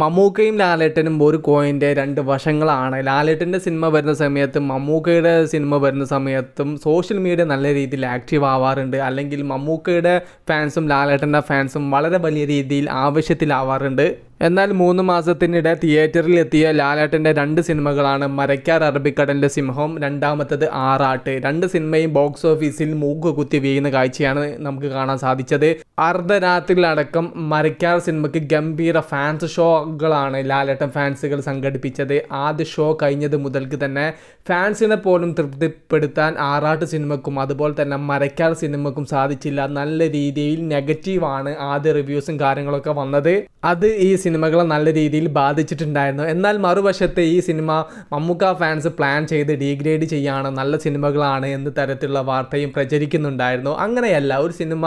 മമ്മൂക്കയും ലാലേട്ടനും ഒരു കോയിൻ്റെ രണ്ട് വശങ്ങളാണ് ലാലേട്ടൻ്റെ സിനിമ വരുന്ന സമയത്തും മമ്മൂക്കയുടെ സിനിമ വരുന്ന സമയത്തും സോഷ്യൽ മീഡിയ നല്ല രീതിയിൽ ആക്റ്റീവ് ആവാറുണ്ട് അല്ലെങ്കിൽ മമ്മൂക്കയുടെ ഫാൻസും ലാലേട്ടൻ്റെ ഫാൻസും വളരെ വലിയ രീതിയിൽ ആവശ്യത്തിലാവാറുണ്ട് എന്നാൽ മൂന്ന് മാസത്തിനിടെ തിയേറ്ററിൽ എത്തിയ ലാലേട്ടൻ്റെ രണ്ട് സിനിമകളാണ് മരക്കാർ അറബിക്കടലിൻ്റെ സിംഹവും രണ്ടാമത്തത് ആറാട്ട് രണ്ട് സിനിമയും ബോക്സ് ഓഫീസിൽ മൂക്ക് കുത്തി വീഴുന്ന കാഴ്ചയാണ് നമുക്ക് കാണാൻ സാധിച്ചത് അർദ്ധരാത്രിയിലടക്കം മരക്കാർ സിനിമയ്ക്ക് ഗംഭീര ഫാൻസ് ഷോകളാണ് ലാലേട്ടൻ ഫാൻസുകൾ സംഘടിപ്പിച്ചത് ആദ്യ ഷോ കഴിഞ്ഞത് മുതൽക്ക് തന്നെ ഫാൻസിനെ പോലും തൃപ്തിപ്പെടുത്താൻ ആറാട്ട് സിനിമക്കും അതുപോലെ തന്നെ മരക്കാർ സിനിമക്കും സാധിച്ചില്ല നല്ല രീതിയിൽ നെഗറ്റീവാണ് ആദ്യ റിവ്യൂസും കാര്യങ്ങളൊക്കെ വന്നത് അത് ഈ സിനിമകളെ നല്ല രീതിയിൽ ബാധിച്ചിട്ടുണ്ടായിരുന്നു എന്നാൽ മറുവശത്ത് ഈ സിനിമ മമ്മൂക്ക ഫാൻസ് പ്ലാൻ ചെയ്ത് ഡീഗ്രേഡ് ചെയ്യാണ് നല്ല സിനിമകളാണ് എന്ന തരത്തിലുള്ള വാർത്തയും പ്രചരിക്കുന്നുണ്ടായിരുന്നു അങ്ങനെയല്ല ഒരു സിനിമ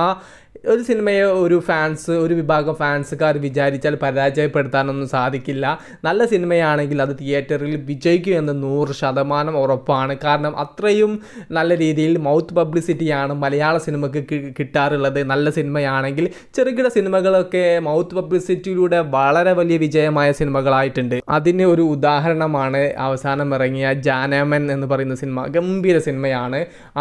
ഒരു സിനിമയെ ഒരു ഫാൻസ് ഒരു വിഭാഗം ഫാൻസുകാർ വിചാരിച്ചാൽ പരാജയപ്പെടുത്താനൊന്നും സാധിക്കില്ല നല്ല സിനിമയാണെങ്കിൽ അത് തിയേറ്ററിൽ വിജയിക്കും എന്ന് നൂറ് ശതമാനം ഉറപ്പാണ് കാരണം അത്രയും നല്ല രീതിയിൽ മൗത്ത് പബ്ലിസിറ്റിയാണ് മലയാള സിനിമയ്ക്ക് കിട്ടാറുള്ളത് നല്ല സിനിമയാണെങ്കിൽ ചെറുകിട സിനിമകളൊക്കെ മൗത്ത് പബ്ലിസിറ്റിയിലൂടെ വളരെ വലിയ വിജയമായ സിനിമകളായിട്ടുണ്ട് അതിന് ഒരു ഉദാഹരണമാണ് അവസാനം ഇറങ്ങിയ ജാനമൻ എന്ന് പറയുന്ന സിനിമ ഗംഭീര സിനിമയാണ്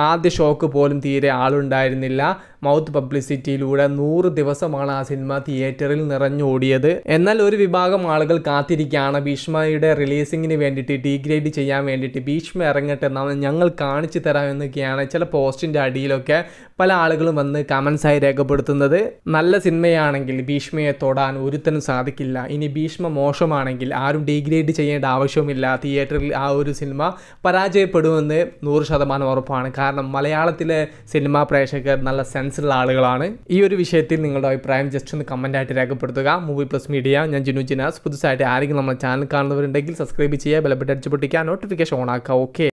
ആദ്യ ഷോക്ക് പോലും തീരെ ആളുണ്ടായിരുന്നില്ല മൗത്ത് പബ്ലിസിറ്റിയിലൂടെ നൂറ് ദിവസമാണ് ആ സിനിമ തിയേറ്ററിൽ നിറഞ്ഞോടിയത് എന്നാൽ ഒരു വിഭാഗം ആളുകൾ കാത്തിരിക്കുകയാണ് ഭീഷ്മയുടെ റിലീസിങ്ങിന് വേണ്ടിയിട്ട് ഡീഗ്രേഡ് ചെയ്യാൻ വേണ്ടിയിട്ട് ഭീഷ്മ ഇറങ്ങട്ടെ ഞങ്ങൾ കാണിച്ചു തരാമെന്നൊക്കെയാണ് ചില പോസ്റ്റിൻ്റെ അടിയിലൊക്കെ പല ആളുകളും വന്ന് കമൻസായി രേഖപ്പെടുത്തുന്നത് നല്ല സിനിമയാണെങ്കിൽ ഭീഷ്മയെ തൊടാൻ ഒരുത്തനും സാധിക്കില്ല ഇനി ഭീഷ്മ മോശമാണെങ്കിൽ ആരും ഡീഗ്രേഡ് ചെയ്യേണ്ട ആവശ്യവുമില്ല തിയേറ്ററിൽ ആ ഒരു സിനിമ പരാജയപ്പെടുമെന്ന് നൂറ് ശതമാനം ഉറപ്പാണ് കാരണം മലയാളത്തിലെ സിനിമാ പ്രേക്ഷകർ നല്ല സെൻസ് എക്സ്പീരിയൻസ് ഉള്ള ആളുകളാണ് ഈ ഒരു വിഷയത്തിൽ നിങ്ങളുടെ അഭിപ്രായം ജസ്റ്റ് ഒന്ന് കമൻറ്റായിട്ട് ആയിട്ട് രേഖപ്പെടുത്തുക മൂവി പ്ലസ് മീഡിയ ഞാൻ ജിനു ജിനാസ് പുതുസായിട്ട് ആരെങ്കിലും നമ്മുടെ ചാനൽ കാണുന്നവരുണ്ടെങ്കിൽ സബ്സ്ക്രൈബ് ചെയ്യുക ബലപ്പെട്ട് അടിച്ചുപൊട്ടിക്കുക നോട്ടിഫിക്കേഷൻ ഓൺ ആക്കുക ഓക്കെ